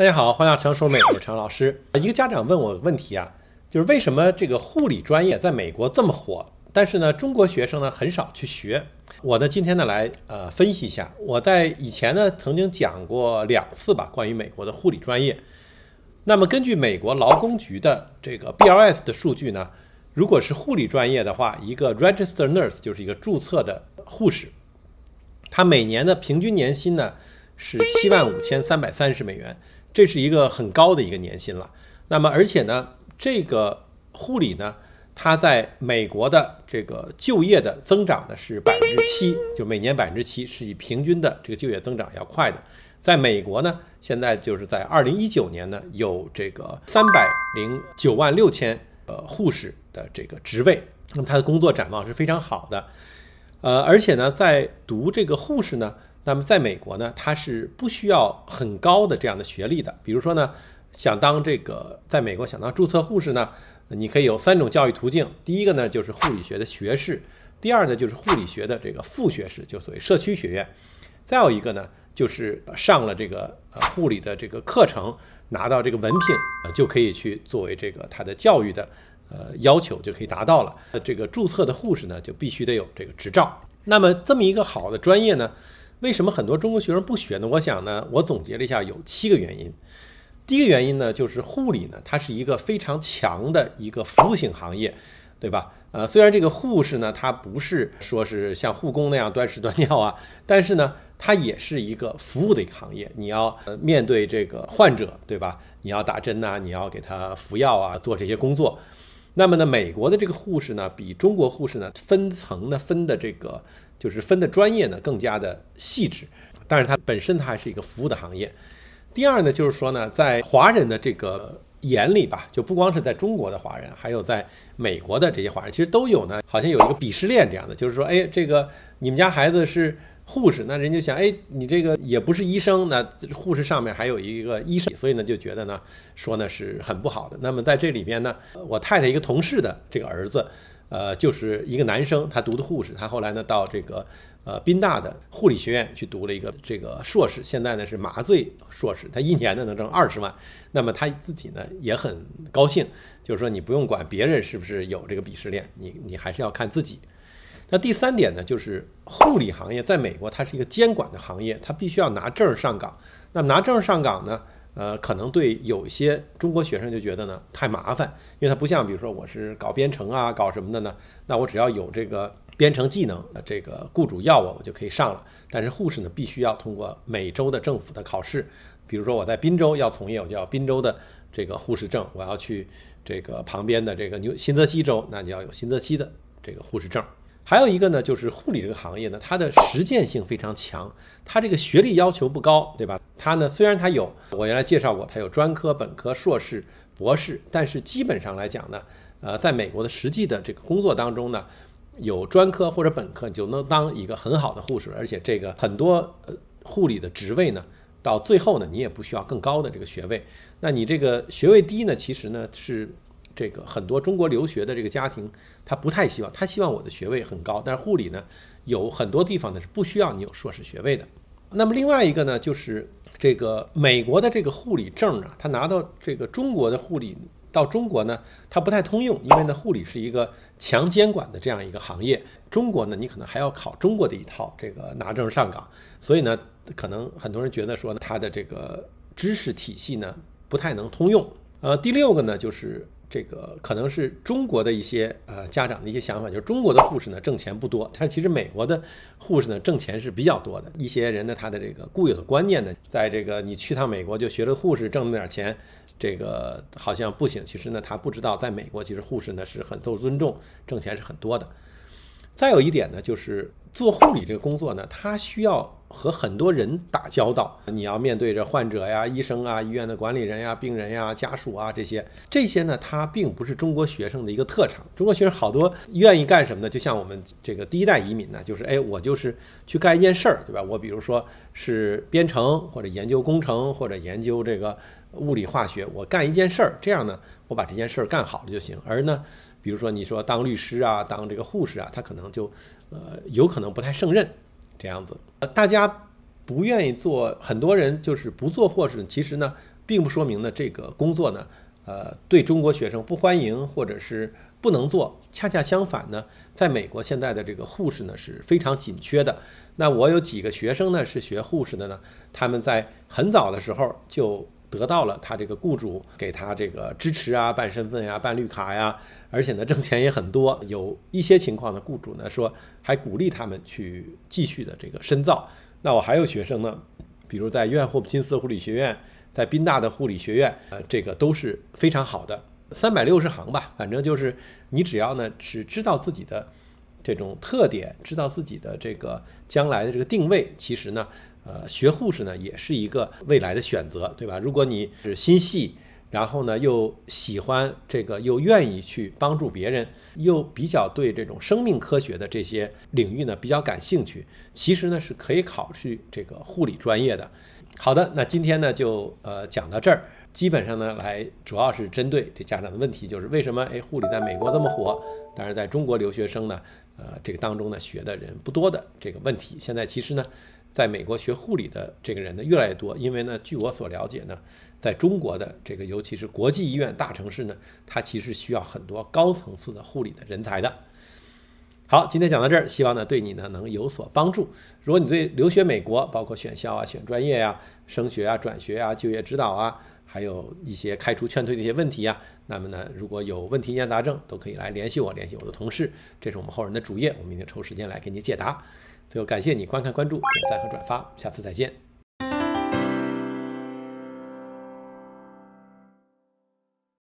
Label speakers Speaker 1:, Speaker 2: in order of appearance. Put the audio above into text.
Speaker 1: 大家好，欢迎收看《说美我是陈老师。一个家长问我问题啊，就是为什么这个护理专业在美国这么火，但是呢，中国学生呢很少去学？我呢，今天呢来呃分析一下。我在以前呢曾经讲过两次吧，关于美国的护理专业。那么根据美国劳工局的这个 BLS 的数据呢，如果是护理专业的话，一个 Registered Nurse 就是一个注册的护士，他每年的平均年薪呢是七万五千三百三十美元。这是一个很高的一个年薪了，那么而且呢，这个护理呢，它在美国的这个就业的增长呢是百分之七，就每年百分之七，是以平均的这个就业增长要快的。在美国呢，现在就是在二零一九年呢，有这个三百零九万六千呃护士的这个职位，那么他的工作展望是非常好的，呃，而且呢，在读这个护士呢。那么在美国呢，它是不需要很高的这样的学历的。比如说呢，想当这个在美国想当注册护士呢，你可以有三种教育途径。第一个呢就是护理学的学士，第二呢就是护理学的这个副学士，就所谓社区学院。再有一个呢就是上了这个护理的这个课程，拿到这个文凭，就可以去作为这个它的教育的呃要求就可以达到了。这个注册的护士呢就必须得有这个执照。那么这么一个好的专业呢？为什么很多中国学生不学呢？我想呢，我总结了一下，有七个原因。第一个原因呢，就是护理呢，它是一个非常强的一个服务性行业，对吧？呃，虽然这个护士呢，他不是说是像护工那样端屎端尿啊，但是呢，它也是一个服务的一个行业。你要面对这个患者，对吧？你要打针呐，你要给他服药啊，做这些工作。那么呢，美国的这个护士呢，比中国护士呢，分层呢分的这个。就是分的专业呢更加的细致，但是它本身它还是一个服务的行业。第二呢，就是说呢，在华人的这个眼里吧，就不光是在中国的华人，还有在美国的这些华人，其实都有呢，好像有一个鄙视链这样的，就是说，哎，这个你们家孩子是护士，那人家想，哎，你这个也不是医生，那护士上面还有一个医生，所以呢就觉得呢，说呢是很不好的。那么在这里边呢，我太太一个同事的这个儿子。呃，就是一个男生，他读的护士，他后来呢到这个呃宾大的护理学院去读了一个这个硕士，现在呢是麻醉硕士，他一年呢能挣二十万，那么他自己呢也很高兴，就是说你不用管别人是不是有这个鄙视链，你你还是要看自己。那第三点呢，就是护理行业在美国它是一个监管的行业，它必须要拿证上岗，那么拿证上岗呢？呃，可能对有些中国学生就觉得呢太麻烦，因为他不像比如说我是搞编程啊，搞什么的呢，那我只要有这个编程技能，这个雇主要我我就可以上了。但是护士呢，必须要通过每周的政府的考试，比如说我在滨州要从业，我就要滨州的这个护士证，我要去这个旁边的这个纽新泽西州，那你要有新泽西的这个护士证。还有一个呢，就是护理这个行业呢，它的实践性非常强，它这个学历要求不高，对吧？它呢，虽然它有，我原来介绍过，它有专科、本科、硕士、博士，但是基本上来讲呢，呃，在美国的实际的这个工作当中呢，有专科或者本科，你就能当一个很好的护士，而且这个很多护理的职位呢，到最后呢，你也不需要更高的这个学位。那你这个学位低呢，其实呢是。这个很多中国留学的这个家庭，他不太希望，他希望我的学位很高。但是护理呢，有很多地方呢是不需要你有硕士学位的。那么另外一个呢，就是这个美国的这个护理证啊，他拿到这个中国的护理到中国呢，它不太通用，因为呢护理是一个强监管的这样一个行业。中国呢，你可能还要考中国的一套这个拿证上岗。所以呢，可能很多人觉得说呢，它的这个知识体系呢不太能通用。呃，第六个呢就是。这个可能是中国的一些呃家长的一些想法，就是中国的护士呢挣钱不多，但是其实美国的护士呢挣钱是比较多的。一些人呢他的这个固有的观念呢，在这个你去趟美国就学了护士挣那么点钱，这个好像不行。其实呢他不知道，在美国其实护士呢是很受尊重，挣钱是很多的。再有一点呢，就是做护理这个工作呢，它需要和很多人打交道，你要面对着患者呀、医生啊、医院的管理人呀、病人呀、家属啊这些，这些呢，它并不是中国学生的一个特长。中国学生好多愿意干什么呢？就像我们这个第一代移民呢，就是哎，我就是去干一件事儿，对吧？我比如说是编程或者研究工程或者研究这个物理化学，我干一件事儿，这样呢，我把这件事儿干好了就行。而呢。比如说，你说当律师啊，当这个护士啊，他可能就，呃，有可能不太胜任这样子。大家不愿意做，很多人就是不做护士，其实呢，并不说明呢这个工作呢，呃，对中国学生不欢迎或者是不能做。恰恰相反呢，在美国现在的这个护士呢是非常紧缺的。那我有几个学生呢是学护士的呢，他们在很早的时候就。得到了他这个雇主给他这个支持啊，办身份呀，办绿卡呀，而且呢挣钱也很多。有一些情况呢，雇主呢说还鼓励他们去继续的这个深造。那我还有学生呢，比如在约霍普金斯护理学院，在宾大的护理学院，呃，这个都是非常好的。三百六十行吧，反正就是你只要呢是知道自己的这种特点，知道自己的这个将来的这个定位，其实呢。呃，学护士呢也是一个未来的选择，对吧？如果你是心细，然后呢又喜欢这个，又愿意去帮助别人，又比较对这种生命科学的这些领域呢比较感兴趣，其实呢是可以考虑这个护理专业的。好的，那今天呢就呃讲到这儿，基本上呢来主要是针对这家长的问题，就是为什么哎护理在美国这么火，但是在中国留学生呢呃这个当中呢学的人不多的这个问题，现在其实呢。在美国学护理的这个人呢越来越多，因为呢，据我所了解呢，在中国的这个尤其是国际医院大城市呢，它其实需要很多高层次的护理的人才的。好，今天讲到这儿，希望呢对你呢能有所帮助。如果你对留学美国，包括选校啊、选专业呀、升学啊、转学啊、就业指导啊。还有一些开除、劝退的一些问题呀，那么呢，如果有问题、疑难杂症，都可以来联系我，联系我的同事。这是我们后人的主页，我们一定抽时间来给你解答。最后，感谢你观看、关注、点赞和转发，下次再见。